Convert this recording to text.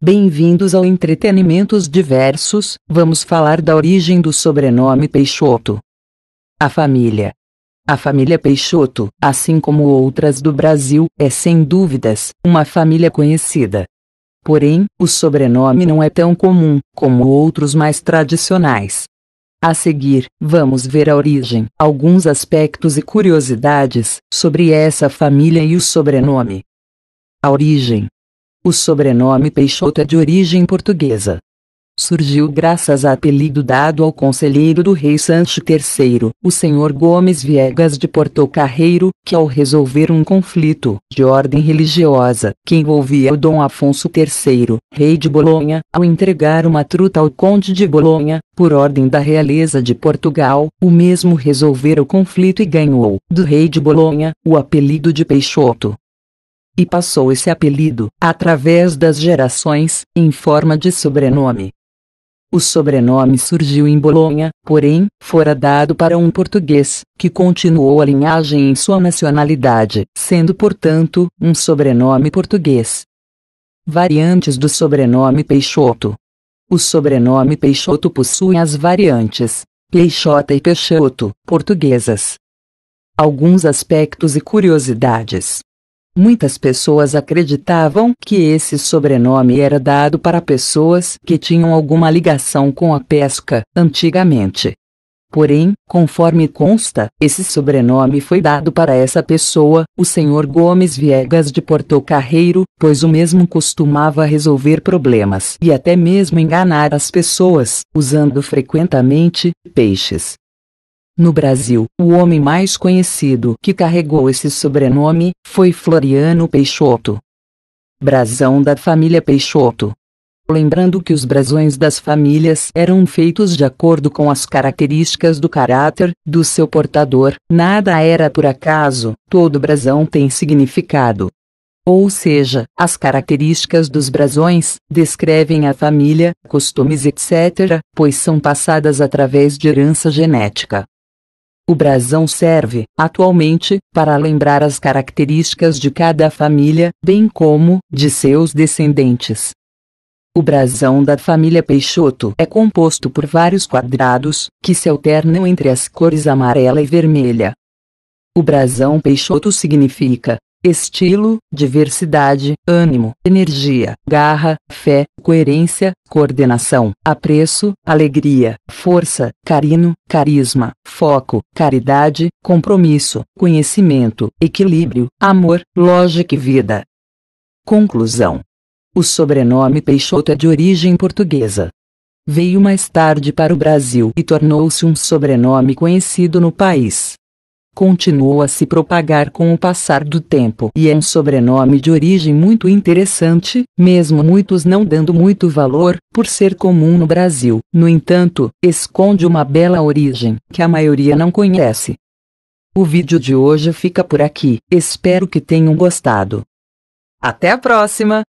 Bem-vindos ao Entretenimentos Diversos, vamos falar da origem do sobrenome Peixoto. A família. A família Peixoto, assim como outras do Brasil, é sem dúvidas uma família conhecida. Porém, o sobrenome não é tão comum como outros mais tradicionais. A seguir, vamos ver a origem, alguns aspectos e curiosidades sobre essa família e o sobrenome. A origem. O sobrenome Peixoto é de origem portuguesa, surgiu graças a apelido dado ao conselheiro do rei Sancho III, o senhor Gomes Viegas de Portocarreiro, que ao resolver um conflito de ordem religiosa que envolvia o Dom Afonso III, rei de Bolonha, ao entregar uma truta ao conde de Bolonha, por ordem da realeza de Portugal, o mesmo resolvera o conflito e ganhou, do rei de Bolonha, o apelido de Peixoto e passou esse apelido, através das gerações, em forma de sobrenome, o sobrenome surgiu em Bolonha, porém, fora dado para um português, que continuou a linhagem em sua nacionalidade, sendo portanto, um sobrenome português. Variantes do sobrenome Peixoto. O sobrenome Peixoto possui as variantes Peixota e Peixoto, portuguesas. Alguns aspectos e curiosidades. Muitas pessoas acreditavam que esse sobrenome era dado para pessoas que tinham alguma ligação com a pesca, antigamente. Porém, conforme consta, esse sobrenome foi dado para essa pessoa, o senhor Gomes Viegas de Porto Carreiro, pois o mesmo costumava resolver problemas e até mesmo enganar as pessoas, usando frequentemente peixes no Brasil, o homem mais conhecido que carregou esse sobrenome foi Floriano Peixoto. Brasão da família Peixoto. Lembrando que os brasões das famílias eram feitos de acordo com as características do caráter do seu portador, nada era por acaso, todo brasão tem significado. Ou seja, as características dos brasões descrevem a família, costumes, etc., pois são passadas através de herança genética. O brasão serve, atualmente, para lembrar as características de cada família, bem como de seus descendentes. O brasão da família Peixoto é composto por vários quadrados, que se alternam entre as cores amarela e vermelha. O brasão Peixoto significa estilo, diversidade, ânimo, energia, garra, fé, coerência, coordenação, apreço, alegria, força, carino, carisma, foco, caridade, compromisso, conhecimento, equilíbrio, amor, lógica e vida. Conclusão: O sobrenome Peixoto é de origem portuguesa. Veio mais tarde para o Brasil e tornou-se um sobrenome conhecido no país continuou a se propagar com o passar do tempo e é um sobrenome de origem muito interessante, mesmo muitos não dando muito valor, por ser comum no Brasil. No entanto, esconde uma bela origem que a maioria não conhece. O vídeo de hoje fica por aqui, espero que tenham gostado. Até a próxima!